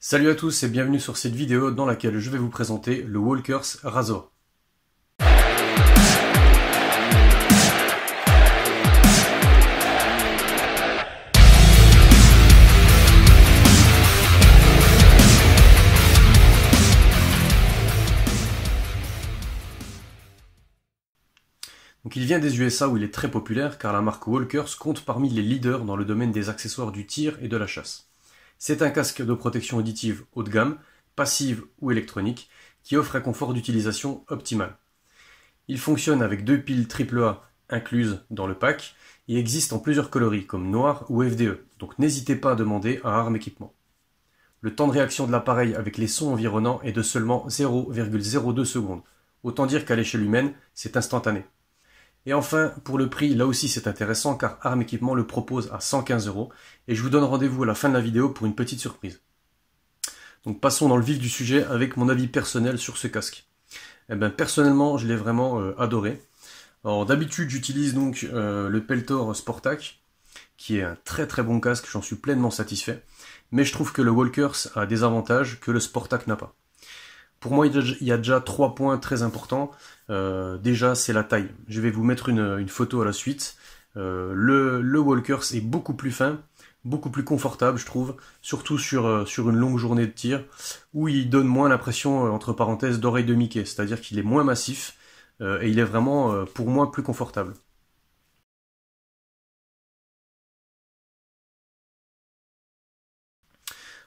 Salut à tous et bienvenue sur cette vidéo dans laquelle je vais vous présenter le Walker's Razor. Donc il vient des USA où il est très populaire car la marque Walkers compte parmi les leaders dans le domaine des accessoires du tir et de la chasse. C'est un casque de protection auditive haut de gamme, passive ou électronique, qui offre un confort d'utilisation optimal. Il fonctionne avec deux piles AAA incluses dans le pack et existe en plusieurs coloris comme noir ou FDE, donc n'hésitez pas à demander à Arme Équipement. Le temps de réaction de l'appareil avec les sons environnants est de seulement 0,02 secondes. Autant dire qu'à l'échelle humaine, c'est instantané. Et enfin, pour le prix, là aussi c'est intéressant car Arm Équipement le propose à 115 euros et je vous donne rendez-vous à la fin de la vidéo pour une petite surprise. Donc passons dans le vif du sujet avec mon avis personnel sur ce casque. Eh ben, personnellement, je l'ai vraiment euh, adoré. d'habitude, j'utilise donc euh, le Peltor Sportac qui est un très très bon casque, j'en suis pleinement satisfait, mais je trouve que le Walkers a des avantages que le Sportac n'a pas. Pour moi, il y a déjà trois points très importants. Euh, déjà, c'est la taille. Je vais vous mettre une, photo à la suite. Euh, le, le Walker, c'est beaucoup plus fin, beaucoup plus confortable, je trouve, surtout sur, euh, sur une longue journée de tir, où il donne moins l'impression, entre parenthèses, d'oreille de Mickey, c'est-à-dire qu'il est moins massif, et il est vraiment, pour moi, plus confortable.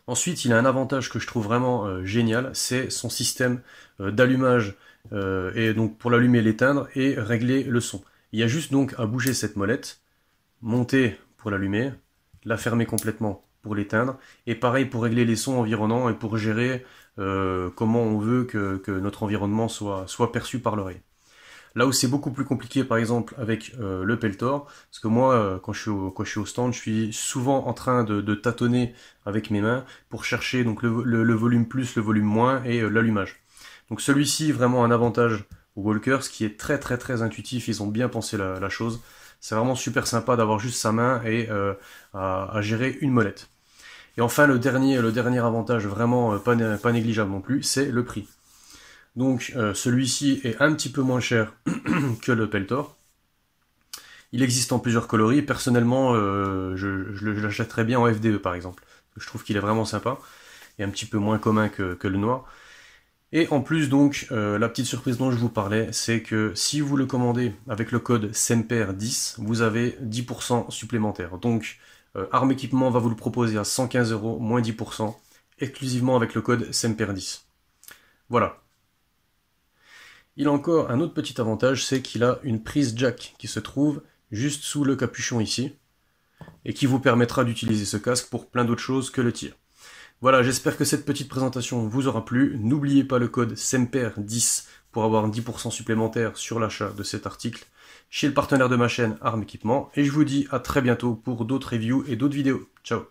Ensuite, il a un avantage que je trouve vraiment euh, génial, c'est son système euh, d'allumage, euh, et donc pour l'allumer, l'éteindre et régler le son. Il y a juste donc à bouger cette molette, monter pour l'allumer, la fermer complètement pour l'éteindre, et pareil pour régler les sons environnants et pour gérer comment on veut que, notre environnement soit, soit perçu par l'oreille. Là où c'est beaucoup plus compliqué, par exemple, avec euh, le Peltor, parce que moi, euh, quand, je suis au, au stand, je suis souvent en train de, tâtonner avec mes mains pour chercher donc le, volume plus, le volume moins et euh, l'allumage. Donc celui-ci, vraiment un avantage aux Walkers, qui est très très très intuitif, ils ont bien pensé la, la chose. C'est vraiment super sympa d'avoir juste sa main et à, à gérer une molette. Et enfin, le dernier, le dernier avantage vraiment pas, pas négligeable non plus, c'est le prix. Donc euh, celui-ci est un petit peu moins cher que le Peltor. Il existe en plusieurs coloris. Personnellement, euh, je, je l'achèterais bien en FDE par exemple. Je trouve qu'il est vraiment sympa et un petit peu moins commun que, le noir. Et en plus donc, euh, la petite surprise dont je vous parlais, c'est que si vous le commandez avec le code SEMPER10, vous avez 10% supplémentaire. Donc Arme Équipement va vous le proposer à 115 euros moins 10%, exclusivement avec le code SEMPER10. Voilà, il a encore un autre petit avantage, c'est qu'il a une prise jack qui se trouve juste sous le capuchon ici, et qui vous permettra d'utiliser ce casque pour plein d'autres choses que le tir. Voilà, j'espère que cette petite présentation vous aura plu. N'oubliez pas le code SEMPER10 pour avoir 10% supplémentaire sur l'achat de cet article chez le partenaire de ma chaîne Arme Équipement. Et je vous dis à très bientôt pour d'autres reviews et d'autres vidéos. Ciao